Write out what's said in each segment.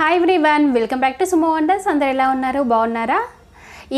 hi van welcome back to Sumo Wonders అందరు ఎలా ఉన్నారు బాగున్నారా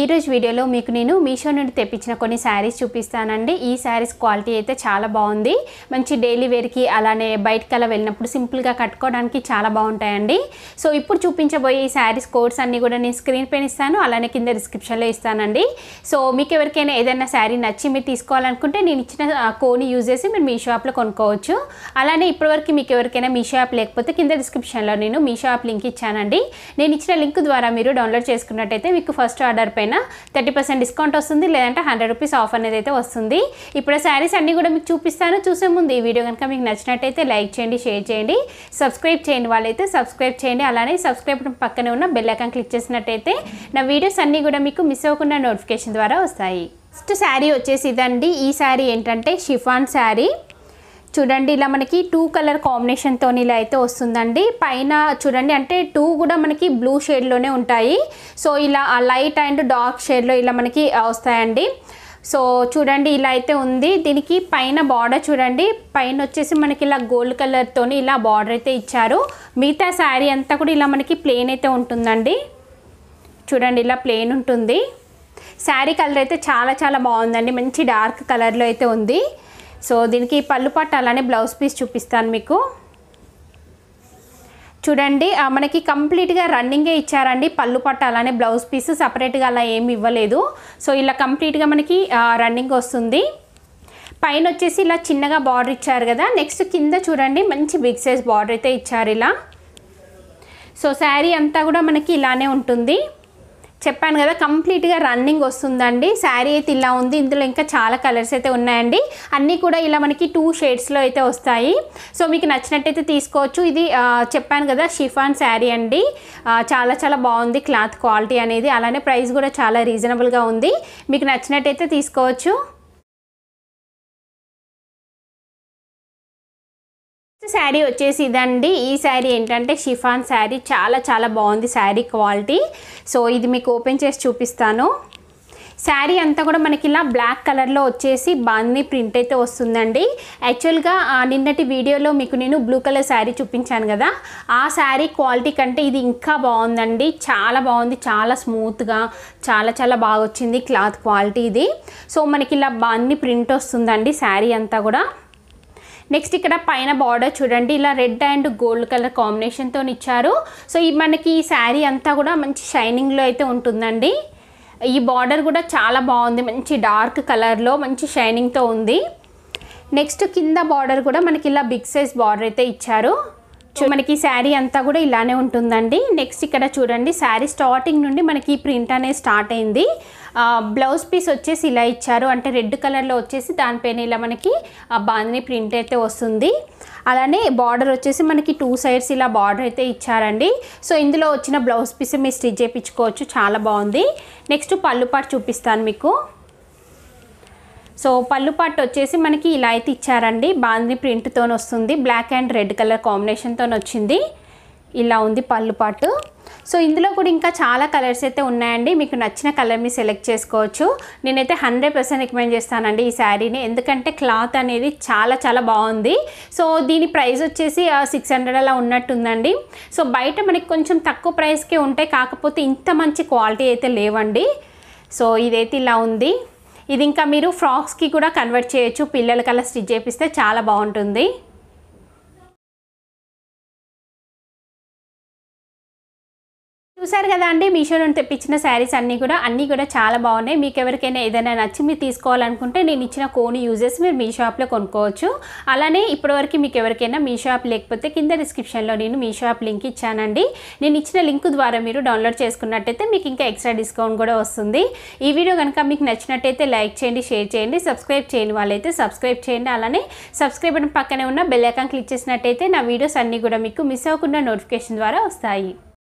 ఈరోజు వీడియోలో మీకు నేను మీషో నుండి తెప్పించిన కొన్ని శారీస్ చూపిస్తానండి ఈ శారీస్ క్వాలిటీ అయితే చాలా బాగుంది మంచి డైలీ వేర్కి అలానే బయటకు అలా వెళ్ళినప్పుడు సింపుల్గా కట్టుకోవడానికి చాలా బాగుంటాయండి సో ఇప్పుడు చూపించబోయే ఈ శారీస్ కోడ్స్ అన్నీ కూడా నేను స్క్రీన్ పైన ఇస్తాను అలానే కింద డిస్క్రిప్షన్లో ఇస్తానండి సో మీకు ఎవరికైనా ఏదైనా శారీ నచ్చి మీరు తీసుకోవాలనుకుంటే నేను ఇచ్చిన కోని యూజ్ చేసి మీరు మీ షాప్లో కొనుక్కోవచ్చు అలానే ఇప్పటివరకు మీకు ఎవరికైనా మీషో యాప్ లేకపోతే కింద డిస్క్రిప్షన్లో నేను మీషో యాప్ లింక్ ఇచ్చానండి నేను ఇచ్చిన లింక్ ద్వారా మీరు డౌన్లోడ్ చేసుకున్నట్టయితే మీకు ఫస్ట్ ఆర్డర్ పైన థర్టీ పర్సెంట్ డిస్కౌంట్ వస్తుంది లేదంటే హండ్రెడ్ రూపీస్ ఆఫ్ అనేది అయితే వస్తుంది ఇప్పుడు శారీస్ అన్నీ కూడా మీకు చూపిస్తాను చూసే ముందు ఈ వీడియో కనుక మీకు నచ్చినట్టయితే లైక్ చేయండి షేర్ చేయండి సబ్స్క్రైబ్ చేయండి వాళ్ళైతే సబ్స్క్రైబ్ చేయండి అలానే సబ్స్క్రైబ్ పక్కనే ఉన్న బెల్ ఐకాన్ క్లిక్ చేసినట్టయితే నా వీడియోస్ అన్నీ కూడా మీకు మిస్ అవ్వకుండా నోటిఫికేషన్ ద్వారా వస్తాయి ఫస్ట్ శారీ వచ్చేసి ఇదండి ఈ శారీ ఏంటంటే షిఫాన్ శారీ చూడండి ఇలా మనకి టూ కలర్ కాంబినేషన్తో ఇలా అయితే వస్తుందండి పైన చూడండి అంటే టూ కూడా మనకి బ్లూ షేడ్లోనే ఉంటాయి సో ఇలా లైట్ అండ్ డార్క్ షేడ్లో ఇలా మనకి వస్తాయండి సో చూడండి ఇలా అయితే ఉంది దీనికి పైన బార్డర్ చూడండి పైన వచ్చేసి మనకి ఇలా గోల్డ్ కలర్తో ఇలా బార్డర్ అయితే ఇచ్చారు మిగతా శారీ అంతా కూడా ఇలా మనకి ప్లెయిన్ అయితే ఉంటుందండి చూడండి ఇలా ప్లెయిన్ ఉంటుంది శారీ కలర్ అయితే చాలా చాలా బాగుందండి మంచి డార్క్ కలర్లో అయితే ఉంది సో దీనికి పళ్ళు పట్టు అలానే బ్లౌజ్ పీస్ చూపిస్తాను మీకు చూడండి మనకి కంప్లీట్గా రన్నింగే ఇచ్చారండి పళ్ళు పట్టు అలానే బ్లౌజ్ పీస్ సపరేట్గా అలా ఏమి ఇవ్వలేదు సో ఇలా కంప్లీట్గా మనకి రన్నింగ్ వస్తుంది పైన వచ్చేసి ఇలా చిన్నగా బార్డర్ ఇచ్చారు కదా నెక్స్ట్ కింద చూడండి మంచి బిగ్ సైజ్ బార్డర్ అయితే ఇచ్చారు ఇలా సో శారీ అంతా కూడా మనకి ఇలానే ఉంటుంది చెప్పాను కదా కంప్లీట్గా రన్నింగ్ వస్తుందండి శారీ అయితే ఇలా ఉంది ఇందులో ఇంకా చాలా కలర్స్ అయితే ఉన్నాయండి అన్నీ కూడా ఇలా మనకి టూ షేడ్స్లో అయితే వస్తాయి సో మీకు నచ్చినట్టయితే తీసుకోవచ్చు ఇది చెప్పాను కదా షిఫాన్ శారీ అండి చాలా చాలా బాగుంది క్లాత్ క్వాలిటీ అనేది అలానే ప్రైస్ కూడా చాలా రీజనబుల్గా ఉంది మీకు నచ్చినట్టయితే తీసుకోవచ్చు శారీ వచ్చేసి ఇదండి ఈ శారీ ఏంటంటే షిఫాన్ శారీ చాలా చాలా బాగుంది శారీ క్వాలిటీ సో ఇది మీకు ఓపెన్ చేసి చూపిస్తాను శారీ అంతా కూడా మనకి ఇలా బ్లాక్ కలర్లో వచ్చేసి బాగుంది ప్రింట్ అయితే వస్తుందండి యాక్చువల్గా నిన్నటి వీడియోలో మీకు నేను బ్లూ కలర్ శారీ చూపించాను కదా ఆ శారీ క్వాలిటీ కంటే ఇది ఇంకా బాగుందండి చాలా బాగుంది చాలా స్మూత్గా చాలా చాలా బాగా వచ్చింది క్లాత్ క్వాలిటీ ఇది సో మనకి ఇలా బాగుంది ప్రింట్ వస్తుందండి శారీ అంతా కూడా నెక్స్ట్ ఇక్కడ పైన బార్డర్ చూడండి ఇలా రెడ్ అండ్ గోల్డ్ కలర్ కాంబినేషన్తో ఇచ్చారు సో ఈ మనకి ఈ శారీ అంతా కూడా మంచి షైనింగ్లో అయితే ఉంటుందండి ఈ బార్డర్ కూడా చాలా బాగుంది మంచి డార్క్ కలర్లో మంచి షైనింగ్తో ఉంది నెక్స్ట్ కింద బార్డర్ కూడా మనకి ఇలా బిగ్ సైజ్ బార్డర్ అయితే ఇచ్చారు మనకి శారీ అంతా కూడా ఇలానే ఉంటుందండి నెక్స్ట్ ఇక్కడ చూడండి శారీ స్టార్టింగ్ నుండి మనకి ప్రింట్ అనేది స్టార్ట్ అయింది బ్లౌజ్ పీస్ వచ్చేసి ఇలా ఇచ్చారు అంటే రెడ్ కలర్లో వచ్చేసి దానిపైన ఇలా మనకి బాందని ప్రింట్ అయితే వస్తుంది అలానే బార్డర్ వచ్చేసి మనకి టూ సైడ్స్ ఇలా బార్డర్ అయితే ఇచ్చారండి సో ఇందులో వచ్చిన బ్లౌజ్ పీస్ మీరు స్టిచ్ చేయించుకోవచ్చు చాలా బాగుంది నెక్స్ట్ పళ్ళు పాటు చూపిస్తాను మీకు సో పళ్ళు పాటు వచ్చేసి మనకి ఇలా అయితే ఇచ్చారండి బాంది ప్రింట్తో వస్తుంది బ్లాక్ అండ్ రెడ్ కలర్ కాంబినేషన్తో వచ్చింది ఇలా ఉంది పళ్ళు పాటు సో ఇందులో కూడా ఇంకా చాలా కలర్స్ అయితే ఉన్నాయండి మీకు నచ్చిన కలర్ని సెలెక్ట్ చేసుకోవచ్చు నేనైతే హండ్రెడ్ పర్సెంట్ రికమెండ్ చేస్తానండి ఈ శారీని ఎందుకంటే క్లాత్ అనేది చాలా చాలా బాగుంది సో దీని ప్రైస్ వచ్చేసి సిక్స్ హండ్రెడ్ అలా ఉన్నట్టుందండి సో బయట మనకి కొంచెం తక్కువ ప్రైస్కే ఉంటాయి కాకపోతే ఇంత మంచి క్వాలిటీ అయితే లేవండి సో ఇదైతే ఇలా ఉంది ఇది ఇంకా మీరు ఫ్రాక్స్కి కూడా కన్వర్ట్ చేయొచ్చు పిల్లలకల్లా స్టిచ్ చేపిస్తే చాలా బాగుంటుంది చూసారు కదా అండి మీషో నుండి తెప్పించిన శారీస్ అన్నీ కూడా అన్నీ కూడా చాలా బాగున్నాయి మీకు ఎవరికైనా ఏదైనా నచ్చి మీరు తీసుకోవాలనుకుంటే నేను ఇచ్చిన కోని యూజెస్ మీరు మీ షాప్లో కొనుక్కోవచ్చు అలానే ఇప్పటివరకు మీకు ఎవరికైనా మీ షాప్ లేకపోతే కింద డిస్క్రిప్షన్లో నేను మీ షాప్ లింక్ ఇచ్చానండి నేను ఇచ్చిన లింక్ ద్వారా మీరు డౌన్లోడ్ చేసుకున్నట్టయితే మీకు ఇంకా ఎక్స్ట్రా డిస్కౌంట్ కూడా వస్తుంది ఈ వీడియో కనుక మీకు నచ్చినట్టయితే లైక్ చేయండి షేర్ చేయండి సబ్స్క్రైబ్ చేయని వాళ్ళైతే సబ్స్క్రైబ్ చేయండి అలానే సబ్స్క్రైబ్ పక్కనే ఉన్న బెల్ ఐకాన్ క్లిక్ చేసినట్టయితే నా వీడియోస్ అన్నీ కూడా మీకు మిస్ అవ్వకుండా నోటిఫికేషన్ ద్వారా వస్తాయి